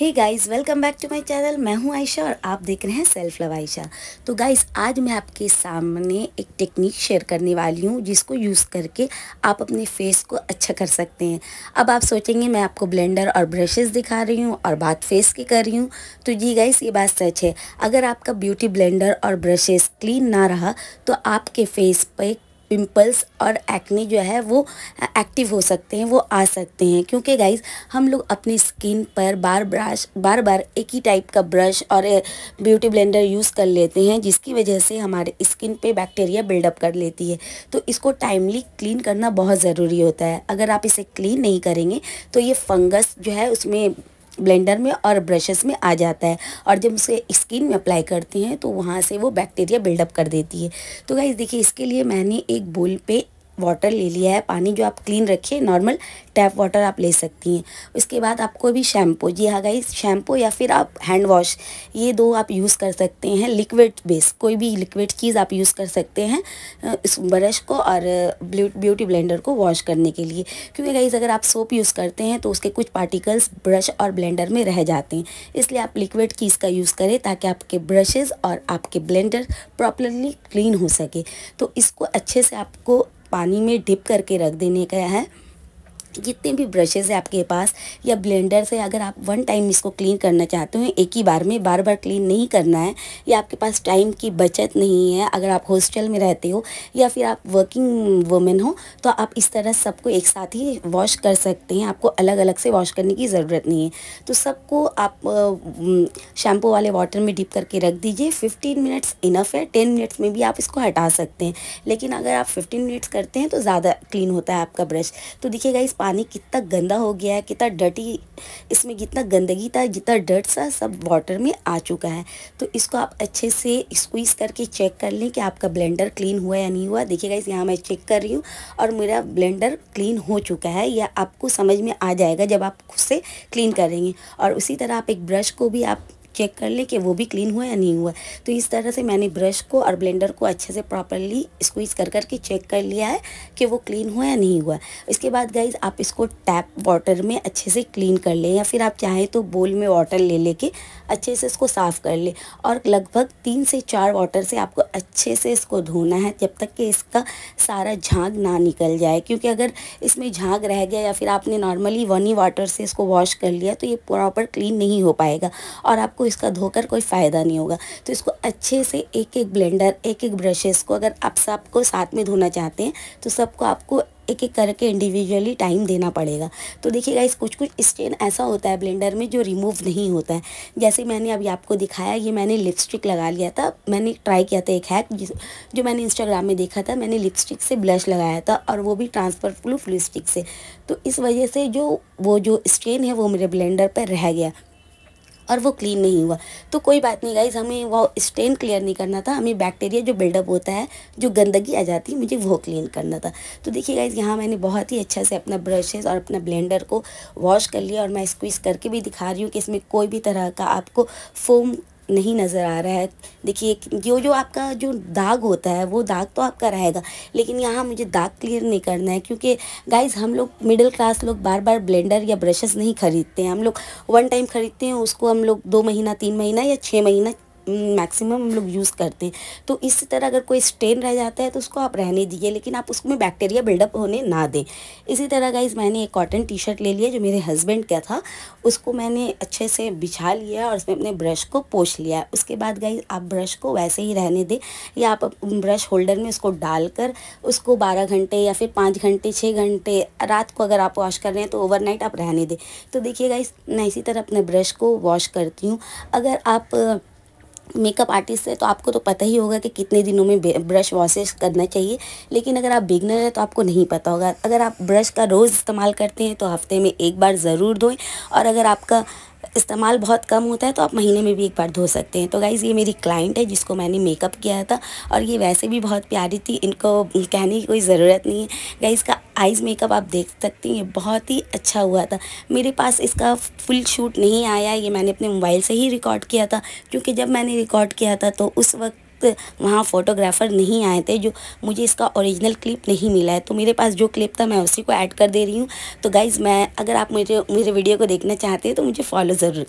hey guys welcome back to my channel मैं हूं आयशा और आप देख रहे हैं सेल्फ लव आयशा तो गाइस आज मैं आपके सामने एक टेक्निक शेयर करने वाली हूं जिसको यूज़ करके आप अपने फेस को अच्छा कर सकते हैं अब आप सोचेंगे मैं आपको ब्लेंडर और ब्रशेस दिखा रही हूं और बात फेस की कर रही हूँ तो जी गाइस ये बात सच है अगर आपका ब्यूटी ब्लेंडर और ब्रशेज क्लीन ना रहा तो आपके फेस पर पिंपल्स और एक्ने जो है वो एक्टिव हो सकते हैं वो आ सकते हैं क्योंकि गाइज हम लोग अपनी स्किन पर बार ब्रश बार बार एक ही टाइप का ब्रश और ब्यूटी ब्लेंडर यूज़ कर लेते हैं जिसकी वजह से हमारे स्किन पे बैक्टीरिया बिल्डअप कर लेती है तो इसको टाइमली क्लीन करना बहुत ज़रूरी होता है अगर आप इसे क्लीन नहीं करेंगे तो ये फंगस जो है उसमें ब्लेंडर में और ब्रशेस में आ जाता है और जब उसे स्किन में अप्लाई करते हैं तो वहाँ से वो बैक्टीरिया बिल्डअप कर देती है तो गाइज़ देखिए इसके लिए मैंने एक बोल पे वाटर ले लिया है पानी जो आप क्लीन रखिए नॉर्मल टैप वाटर आप ले सकती हैं उसके बाद आपको भी शैम्पू जी हाँ गाइस शैम्पू या फिर आप हैंड वॉश ये दो आप यूज़ कर सकते हैं लिक्विड बेस कोई भी लिक्विड चीज़ आप यूज़ कर सकते हैं इस ब्रश को और ब्यूटी ब्लेंडर को वॉश करने के लिए क्योंकि गाइज़ अगर आप सोप यूज़ करते हैं तो उसके कुछ पार्टिकल्स ब्रश और ब्लेंडर में रह जाते हैं इसलिए आप लिक्विड चीज़ का यूज़ करें ताकि आपके ब्रशेज़ और आपके ब्लेंडर प्रॉपरली क्लीन हो सके तो इसको अच्छे से आपको पानी में डिप करके रख देने का है जितने भी ब्रशेज़ है आपके पास या ब्लेंडर से अगर आप वन टाइम इसको क्लीन करना चाहते हो एक ही बार में बार बार क्लीन नहीं करना है या आपके पास टाइम की बचत नहीं है अगर आप हॉस्टल में रहते हो या फिर आप वर्किंग वुमेन हो तो आप इस तरह सबको एक साथ ही वॉश कर सकते हैं आपको अलग अलग से वॉश करने की ज़रूरत नहीं है तो सबको आप शैम्पू वाले वाटर में डिप करके रख दीजिए फिफ्टीन मिनट्स इनफ है टेन मिनट्स में भी आप इसको हटा सकते हैं लेकिन अगर आप फिफ्टीन मिनट्स करते हैं तो ज़्यादा क्लीन होता है आपका ब्रश तो देखिएगा इस पानी कितना गंदा हो गया है कितना डटी इसमें कितना गंदगी था जितना डट सा सब वाटर में आ चुका है तो इसको आप अच्छे से स्क्वीज़ करके चेक कर लें कि आपका ब्लेंडर क्लीन हुआ या नहीं हुआ देखिएगा इस यहाँ मैं चेक कर रही हूँ और मेरा ब्लेंडर क्लीन हो चुका है या आपको समझ में आ जाएगा जब आप खुद से क्लीन करेंगे और उसी तरह आप एक ब्रश को भी आप चेक कर ले कि वो भी क्लीन हुआ या नहीं हुआ तो इस तरह से मैंने ब्रश को और ब्लेंडर को अच्छे से प्रॉपरली स्क्वीज़ कर करके चेक कर लिया है कि वो क्लीन हुआ या नहीं हुआ इसके बाद गाइज आप इसको टैप वाटर में अच्छे से क्लीन कर लें या फिर आप चाहें तो बोल में वाटर ले लेके अच्छे से इसको साफ़ कर लें और लगभग तीन से चार वाटर से आपको अच्छे से इसको धोना है जब तक कि इसका सारा झाग ना निकल जाए क्योंकि अगर इसमें झाग रह गया या फिर आपने नॉर्मली वन ही वाटर से इसको वॉश कर लिया तो ये प्रॉपर क्लीन नहीं हो पाएगा और आपको आपको इसका धोकर कोई फ़ायदा नहीं होगा तो इसको अच्छे से एक एक ब्लेंडर एक एक ब्रशेस को अगर आप सबको साथ में धोना चाहते हैं तो सबको आपको एक एक करके इंडिविजुअली टाइम देना पड़ेगा तो देखिएगा इस कुछ कुछ स्टेन ऐसा होता है ब्लेंडर में जो रिमूव नहीं होता है जैसे मैंने अभी आपको दिखाया ये मैंने लिपस्टिक लगा लिया था मैंने ट्राई किया था एक हैक जो मैंने इंस्टाग्राम में देखा था मैंने लिपस्टिक से ब्लश लगाया था और वो भी ट्रांसफर प्रूफ लिपस्टिक से तो इस वजह से जो वो जो स्टेन है वो मेरे ब्लेंडर पर रह गया और वो क्लीन नहीं हुआ तो कोई बात नहीं गाइज हमें वो स्टेन क्लियर नहीं करना था हमें बैक्टीरिया जो बिल्डअप होता है जो गंदगी आ जाती है मुझे वो क्लीन करना था तो देखिए गाइज यहाँ मैंने बहुत ही अच्छा से अपना ब्रशेज़ और अपना ब्लेंडर को वॉश कर लिया और मैं स्क्वीज़ करके भी दिखा रही हूँ कि इसमें कोई भी तरह का आपको फोम नहीं नज़र आ रहा है देखिए जो जो आपका जो दाग होता है वो दाग तो आपका रहेगा लेकिन यहाँ मुझे दाग क्लियर नहीं करना है क्योंकि गाइज हम लोग मिडिल क्लास लोग बार बार ब्लेंडर या ब्रशेस नहीं खरीदते हैं हम लोग वन टाइम खरीदते हैं उसको हम लोग दो महीना तीन महीना या छः महीना मैक्सिमम हम लोग यूज़ करते हैं तो इसी तरह अगर कोई स्टेन रह जाता है तो उसको आप रहने दीजिए लेकिन आप उसमें बैक्टीरिया बिल्डअप होने ना दें इसी तरह गाइज मैंने एक कॉटन टी शर्ट ले लिया जो मेरे हस्बैंड का था उसको मैंने अच्छे से बिछा लिया और उसमें अपने ब्रश को पोछ लिया उसके बाद गाइज आप ब्रश को वैसे ही रहने दें या आप ब्रश होल्डर में उसको डालकर उसको बारह घंटे या फिर पाँच घंटे छः घंटे रात को अगर आप वॉश कर रहे हैं तो ओवरनाइट आप रहने दें तो देखिए गाइज मैं इसी तरह अपने ब्रश को वॉश करती हूँ अगर आप मेकअप आर्टिस्ट है तो आपको तो पता ही होगा कि कितने दिनों में ब्रश वॉशेस करना चाहिए लेकिन अगर आप बिगनर हैं तो आपको नहीं पता होगा अगर आप ब्रश का रोज़ इस्तेमाल करते हैं तो हफ्ते में एक बार ज़रूर धोएं और अगर आपका इस्तेमाल बहुत कम होता है तो आप महीने में भी एक बार धो सकते हैं तो गाइज़ ये मेरी क्लाइंट है जिसको मैंने मेकअप किया था और ये वैसे भी बहुत प्यारी थी इनको कहने की कोई ज़रूरत नहीं है गाइज़ का आइज़ मेकअप आप देख सकते हैं ये बहुत ही अच्छा हुआ था मेरे पास इसका फुल शूट नहीं आया ये मैंने अपने मोबाइल से ही रिकॉर्ड किया था क्योंकि जब मैंने रिकॉर्ड किया था तो उस वक्त वक्त वहाँ फ़ोटोग्राफ़र नहीं आए थे जो मुझे इसका ओरिजिनल क्लिप नहीं मिला है तो मेरे पास जो क्लिप था मैं उसी को ऐड कर दे रही हूँ तो गाइज़ मैं अगर आप मुझे मेरे वीडियो को देखना चाहते हैं तो मुझे फॉलो ज़रूर